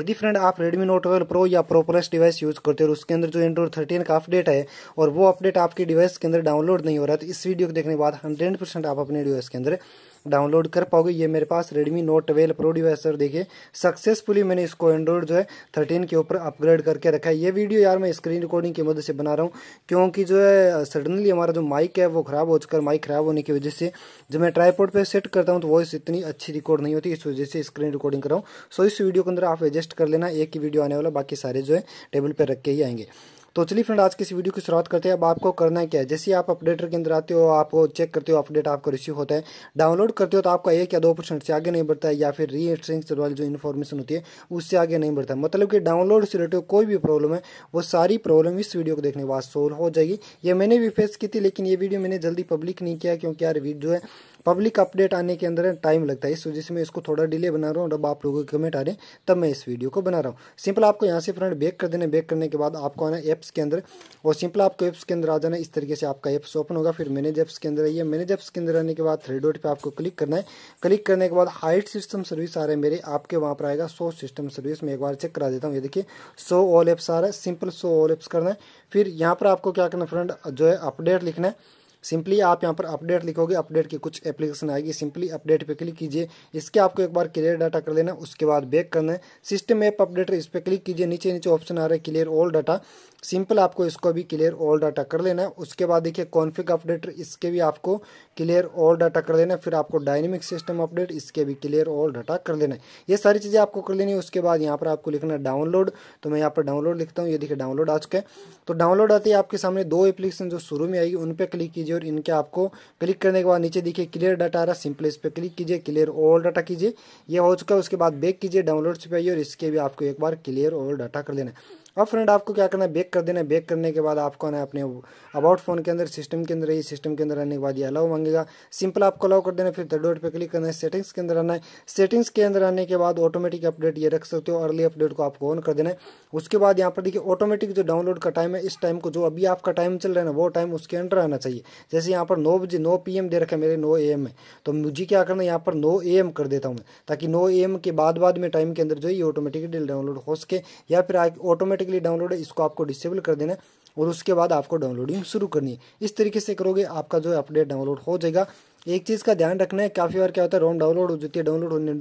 यदि फ्रेंड आप Redmi Note 12 Pro या Pro Plus डिवाइस यूज करते हो और उसके अंदर जो एंड्रॉइड थर्टीन का अपडेट है और वो अपडेट आपके डिवाइस के अंदर डाउनलोड नहीं हो रहा है तो इस वीडियो को देखने के बाद हंड्रेड परसेंट आप अपने डिवाइस के अंदर डाउनलोड कर पाओगे ये मेरे पास Redmi Note twelve Pro device और देखिए सक्सेसफुली मैंने इसको एंड्रॉइड जो है थर्टीन के ऊपर अपग्रेड करके रखा है ये वीडियो यार मैं स्क्रीन रिकॉर्डिंग की मदद से बना रहा हूँ क्योंकि जो है सडनली हमारा जो माइक है वो खराब हो चुका है माइक खराब होने की वजह से जब मैं ट्राईपोर्ट पर सेट करता हूँ तो वॉइस इतनी अच्छी रिकॉर्ड नहीं होती इस वजह से स्क्रीन रिकॉर्डिंग कर रहा हूँ सो इस वीडियो के अंदर आप एडजस्ट कर लेना एक ही वीडियो आने वाला बाकी सारे जो है टेबल पर रख के ही आएंगे तो चलिए फ्रेंड आज की इस वीडियो की शुरुआत करते हैं अब आपको करना क्या है जैसे आप अपडेटर के अंदर आते हो आप चेक करते हो अपडेट आपको रिसीव होता है डाउनलोड करते हो तो आपका एक या दो परसेंट से आगे नहीं बढ़ता है या फिर री एडिंग वाली जो इन्फॉर्मेशन होती है उससे आगे नहीं बढ़ता मतलब कि डाउनलोड से रिलेटेड कोई भी प्रॉब्लम है वो सारी प्रॉब्लम इस वीडियो को देखने के बाद सोल्व हो जाएगी ये मैंने भी फेस की थी लेकिन ये वीडियो मैंने जल्दी पब्लिक नहीं किया क्योंकि यार वीडियो है पब्लिक अपडेट आने के अंदर टाइम लगता है इस वजह से मैं इसको थोड़ा डिले बना रहा हूँ और आप लोगों के कमेंट आ रहे हैं तब मैं इस वीडियो को बना रहा हूँ सिंपल आपको यहाँ से फ्रेंड बैक कर देना बैक करने के बाद आपको आना एप्स के अंदर और सिंपल आपको एप्स के अंदर आ जाना इस तरीके से आपका एप्स ओपन होगा फिर मैनेज एप्स के अंदर आइए मैनेज एप्स के अंदर आने के बाद थ्री डॉट पर आपको क्लिक करना है क्लिक करने के बाद हाइट सिस्टम सर्विस आ रहा है मेरे आपके वहाँ पर आएगा सो सिस्टम सर्विस मैं एक बार चेक करा देता हूँ ये देखिए सो ऑल एप्स आ रहा है सिंपल सो ऑल एप्स करना है फिर यहाँ पर आपको क्या करना फ्रेंड जो है अपडेट लिखना है सिंपली आप यहाँ पर अपडेट लिखोगे अपडेट की कुछ एप्लीकेशन आएगी सिंपली अपडेट पे क्लिक कीजिए इसके आपको एक बार क्लियर डाटा कर लेना उसके बाद बैक करना है सिस्टम ऐप अपडेटर इस पर क्लिक कीजिए नीचे नीचे ऑप्शन आ रहा है क्लियर ऑल डाटा सिंपल आपको इसको भी क्लियर ऑल डाटा कर लेना है उसके बाद देखिए कॉन्फिक अपडेटर इसके भी आपको क्लियर ऑल डाटा कर लेना फिर आपको डायनेमिक सिस्टम अपडेट इसके भी क्लियर ऑल डाटा कर लेना है ये सारी चीज़ें आपको कर लेनी है उसके बाद यहाँ पर आपको लिखना है डाउनलोड तो मैं यहाँ पर डाउनलोड लिखता हूँ ये देखिए डाउनलोड आ चुका है तो डाउनलोड आती है आपके सामने दो एप्लीकेशन जो शुरू में आएगी उन पर क्लिक कीजिए और इनके आपको क्लिक करने के बाद नीचे देखिए क्लियर डाटा आ रहा है सिंपल इस पर क्लिक कीजिए क्लियर ऑल डाटा कीजिए ये हो चुका है उसके बाद बैक कीजिए डाउनलोड से पाइए और इसके भी आपको एक बार क्लियर ऑल डाटा कर लेना है अब फ्रेंड आपको क्या करना है बैक कर देना है बैक करने के बाद आपको आना है अपने अबाउट फोन के अंदर सिस्टम के अंदर ये सिस्टम के अंदर आने के बाद ये अलाउ मांगेगा सिंपल आपको अलाउ कर देना है फिर थर्ड पर क्लिक करना है सेटिंग्स के अंदर आना है सेटिंग्स के अंदर आने के बाद ऑटोमेटिक अपडेट ये रख सकते हो अर्ली अपडेट को आपको ऑन कर देना है उसके बाद यहाँ पर देखिए ऑटोमेटिक जो डाउनलोड का टाइम है इस टाइम को जो अभी आपका टाइम चल रहा है ना वो टाइम उसके अंडर आना चाहिए जैसे यहाँ पर नौ बजे नौ पी दे रखा है मेरे नौ ए में तो मुझे क्या करना है यहाँ पर नौ ए कर देता हूँ मैं ताकि नौ ए के बाद बाद में टाइम के अंदर जो है ये ऑटोमेटिक डाउनलोड हो सके या फिर ऑटोमेटिक ऑटोमेटिकली डाउनलोड है इसको आपको डिसेबल कर देना और उसके बाद आपको डाउनलोडिंग शुरू करनी है इस तरीके से करोगे आपका जो अपडेट डाउनलोड हो जाएगा एक चीज़ का ध्यान रखना है काफ़ी बार क्या होता है रोम डाउनलोड हो जाती है डाउनलोड होने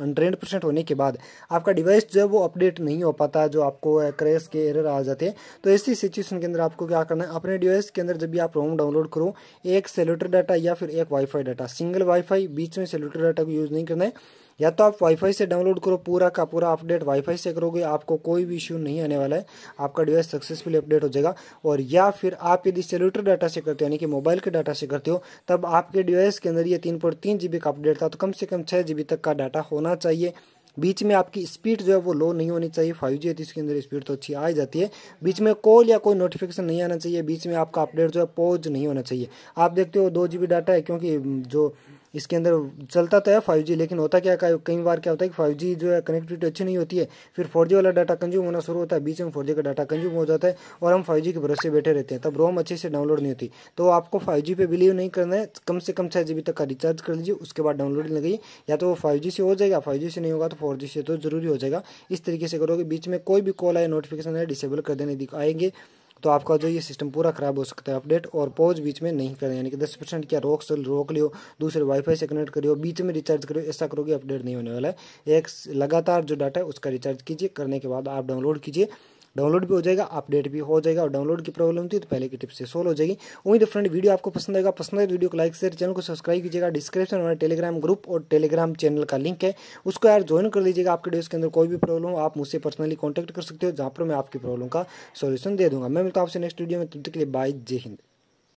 हंड्रेड परसेंट होने के बाद आपका डिवाइस जो है वो अपडेट नहीं हो पाता जो आपको क्रैश के एरर आ जाते हैं तो ऐसी सिचुएशन के अंदर आपको क्या करना है अपने डिवाइस के अंदर जब भी आप रोम डाउनलोड करो एक सेलुलर डाटा या फिर एक वाईफाई डाटा सिंगल वाईफाई बीच में सेलुलर डाटा को यूज़ नहीं करना है या तो आप वाईफाई से डाउनलोड करो पूरा का पूरा अपडेट वाईफाई से करोगे आपको कोई भी इश्यू नहीं आने वाला है आपका डिवाइस सक्सेसफुली अपडेट हो जाएगा और या फिर आप यदि सेल्यूटर डाटा से करते हो यानी कि मोबाइल के डाटा से करते हो तब आपके डिवाइस के अंदर ये तीन पॉइंट तीन जी बी का अपडेट था तो कम से कम छः जी बी तक का डाटा होना चाहिए बीच में आपकी स्पीड जो है वो लो नहीं होनी चाहिए फाइव जी है तो इसके अंदर स्पीड तो अच्छी आ जाती है बीच में कॉल या कोई नोटिफिकेशन नहीं आना चाहिए बीच में आपका अपडेट जो है पॉज नहीं होना चाहिए आप देखते हो दो जी डाटा है क्योंकि जो इसके अंदर चलता तो है फाइव जी लेकिन होता क्या कई बार क्या होता है कि फाइव जी जो है कनेक्टिविटी अच्छी नहीं होती है फिर फोर जी वाला डाटा कंज्यूम होना शुरू होता है बीच में फोर जी का डाटा कंज्यूम हो जाता है और हम फाइव जी के भरोसे बैठे रहते हैं तब रोम अच्छे से डाउनलोड नहीं होती तो आपको फाइव जी पे बिलीव नहीं करना है कम से कम छः जी बी तक का रिचार्ज कर लीजिए उसके बाद डाउनलोड लगाइए या तो वो फाइव जी से हो जाएगा फाइव जी से नहीं होगा तो फोर जी से तो जरूरी हो जाएगा इस तरीके से करोगे बीच में कोई भी कॉल आए नोटिफिकेशन आए डिसेबल कर देने आएंगे तो आपका जो ये सिस्टम पूरा खराब हो सकता है अपडेट और पॉज बीच में नहीं करें यानी कि दस परसेंट क्या रोक रोक लियो दूसरे वाईफाई से कनेक्ट करियो बीच में रिचार्ज करियो ऐसा करोगे अपडेट नहीं होने वाला है एक लगातार जो डाटा है उसका रिचार्ज कीजिए करने के बाद आप डाउनलोड कीजिए डाउनलोड भी हो जाएगा अपडेट भी हो जाएगा और डाउनलोड की प्रॉब्लम थी तो पहले की टिप्स से सोल्व हो जाएगी उम्मीद फ्रेंड वीडियो आपको पसंद आएगा पसंद आए तो वीडियो को लाइक शेयर चैनल को सब्सक्राइब कीजिएगा डिस्क्रिप्शन हमारे टेलीग्राम ग्रुप और टेलीग्राम चैनल का लिंक है उसको यार ज्वाइन कर लीजिएगा आपके डेस्क के अंदर कोई भी प्रॉब्लम आप मुझसे पर्सनली कॉन्टैक्ट कर सकते हो जहाँ पर मैं आपकी प्रॉब्लम का सोल्यूशन दे दूंगा मैं मिलता हूँ आपसे नेक्स्ट वीडियो में तब तक के लिए बाय जय हिंद